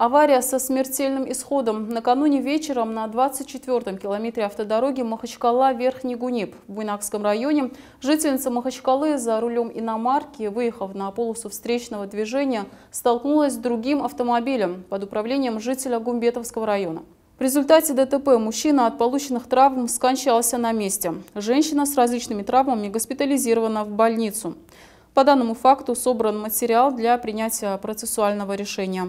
Авария со смертельным исходом. Накануне вечером на 24-м километре автодороги Махачкала-Верхний Гунип в Буйнакском районе жительница Махачкалы за рулем иномарки, выехав на полосу встречного движения, столкнулась с другим автомобилем под управлением жителя Гумбетовского района. В результате ДТП мужчина от полученных травм скончался на месте. Женщина с различными травмами госпитализирована в больницу. По данному факту собран материал для принятия процессуального решения.